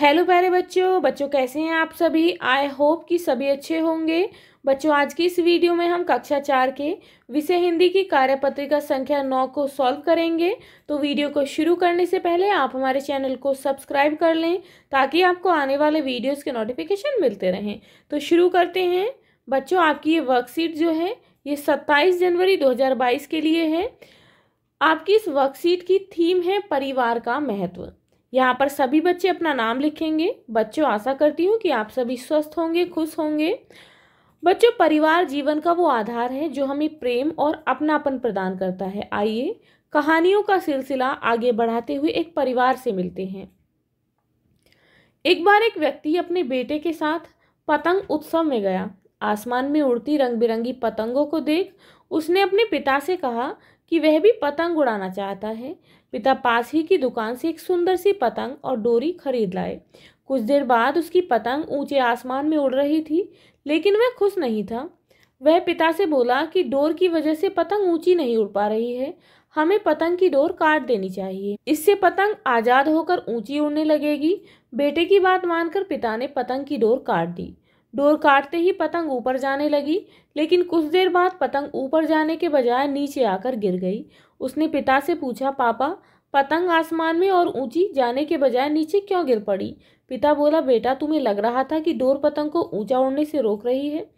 hello प्यारे बच्चों बच्चों कैसे हैं आप सभी आई होप कि सभी अच्छे होंगे बच्चों आज की इस वीडियो में हम कक्षा चार के विषय हिंदी की कार्यपत्रिका संख्या नौ को सॉल्व करेंगे तो वीडियो को शुरू करने से पहले आप हमारे चैनल को सब्सक्राइब कर लें ताकि आपको आने वाले वीडियोस के नोटिफिकेशन मिलते रहें तो शुरू करते हैं बच्चों आपकी ये वर्कशीट जो है ये सत्ताईस जनवरी दो के लिए है आपकी इस वर्कशीट की थीम है परिवार का महत्व यहाँ पर सभी बच्चे अपना नाम लिखेंगे बच्चों आशा करती हूँ कि आप सभी स्वस्थ होंगे खुश होंगे बच्चों परिवार जीवन का वो आधार है जो हमें प्रेम और अपनापन प्रदान करता है आइए कहानियों का सिलसिला आगे बढ़ाते हुए एक परिवार से मिलते हैं एक बार एक व्यक्ति अपने बेटे के साथ पतंग उत्सव में गया आसमान में उड़ती रंग बिरंगी पतंगों को देख उसने अपने पिता से कहा कि वह भी पतंग उड़ाना चाहता है पिता पास ही की दुकान से एक सुंदर सी पतंग और डोरी खरीद लाए कुछ देर बाद उसकी पतंग ऊंचे आसमान में उड़ रही थी लेकिन वह खुश नहीं था वह पिता से बोला कि डोर की वजह से पतंग ऊंची नहीं उड़ पा रही है हमें पतंग की डोर काट देनी चाहिए इससे पतंग आज़ाद होकर ऊंची उड़ने लगेगी बेटे की बात मानकर पिता ने पतंग की डोर काट दी डोर काटते ही पतंग ऊपर जाने लगी लेकिन कुछ देर बाद पतंग ऊपर जाने के बजाय नीचे आकर गिर गई उसने पिता से पूछा पापा पतंग आसमान में और ऊंची जाने के बजाय नीचे क्यों गिर पड़ी पिता बोला बेटा तुम्हें लग रहा था कि डोर पतंग को ऊंचा उड़ने से रोक रही है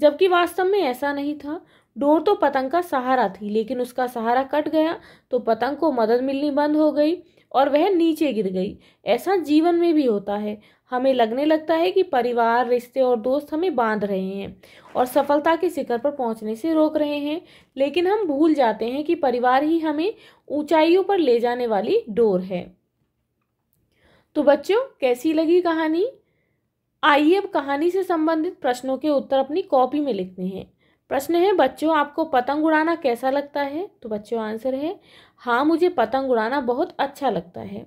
जबकि वास्तव में ऐसा नहीं था डोर तो पतंग का सहारा थी लेकिन उसका सहारा कट गया तो पतंग को मदद मिलनी बंद हो गई और वह नीचे गिर गई ऐसा जीवन में भी होता है हमें लगने लगता है कि परिवार रिश्ते और दोस्त हमें बांध रहे हैं और सफलता के शिखर पर पहुंचने से रोक रहे हैं लेकिन हम भूल जाते हैं कि परिवार ही हमें ऊंचाइयों पर ले जाने वाली डोर है तो बच्चों कैसी लगी कहानी आइए अब कहानी से संबंधित प्रश्नों के उत्तर अपनी कॉपी में लिखते हैं प्रश्न है बच्चों आपको पतंग उड़ाना कैसा लगता है तो बच्चों आंसर है हाँ मुझे पतंग उड़ाना बहुत अच्छा लगता है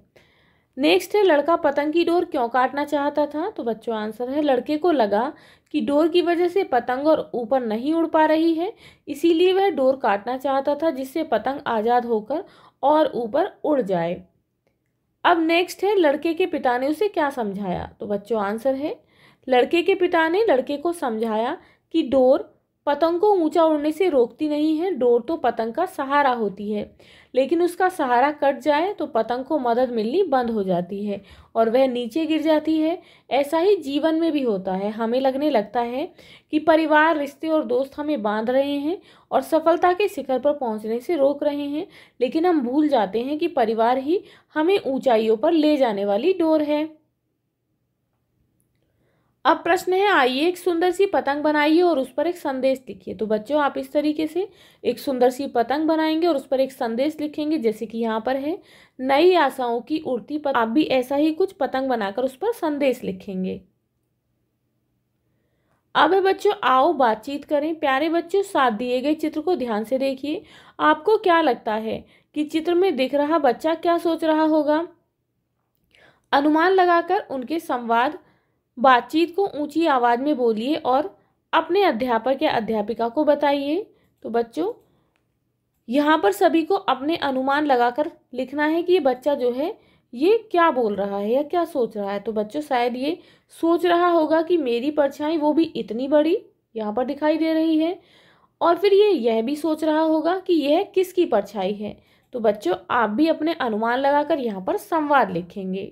नेक्स्ट है लड़का पतंग की डोर क्यों काटना चाहता था तो बच्चों आंसर है लड़के को लगा कि डोर की वजह से पतंग और ऊपर नहीं उड़ पा रही है इसीलिए वह डोर काटना चाहता था जिससे पतंग आज़ाद होकर और ऊपर उड़ जाए अब नेक्स्ट है लड़के के पिता ने उसे क्या समझाया तो बच्चों आंसर है लड़के के पिता ने लड़के को समझाया कि डोर पतंग को ऊंचा उड़ने से रोकती नहीं है डोर तो पतंग का सहारा होती है लेकिन उसका सहारा कट जाए तो पतंग को मदद मिलनी बंद हो जाती है और वह नीचे गिर जाती है ऐसा ही जीवन में भी होता है हमें लगने लगता है कि परिवार रिश्ते और दोस्त हमें बांध रहे हैं और सफलता के शिखर पर पहुंचने से रोक रहे हैं लेकिन हम भूल जाते हैं कि परिवार ही हमें ऊंचाइयों पर ले जाने वाली डोर है अब प्रश्न है आइए एक सुंदर सी पतंग बनाइए और उस पर एक संदेश लिखिए तो बच्चों आप इस तरीके से एक सुंदर सी पतंग बनाएंगे और उस पर एक संदेश लिखेंगे जैसे कि यहाँ पर है नई आशाओं की उड़ती पतंग आप भी ऐसा ही कुछ पतंग बनाकर उस पर संदेश लिखेंगे अब है बच्चों आओ बातचीत करें प्यारे बच्चों साथ दिए गए चित्र को ध्यान से देखिए आपको क्या लगता है कि चित्र में दिख रहा बच्चा क्या सोच रहा होगा अनुमान लगाकर उनके संवाद बातचीत को ऊंची आवाज़ में बोलिए और अपने अध्यापक या अध्यापिका को बताइए तो बच्चों यहाँ पर सभी को अपने अनुमान लगाकर लिखना है कि ये बच्चा जो है ये क्या बोल रहा है या क्या सोच रहा है तो बच्चों शायद ये सोच रहा होगा कि मेरी परछाई वो भी इतनी बड़ी यहाँ पर दिखाई दे रही है और फिर ये यह भी सोच रहा होगा कि यह किसकी परछाई है तो बच्चों आप भी अपने अनुमान लगाकर यहाँ पर संवाद लिखेंगे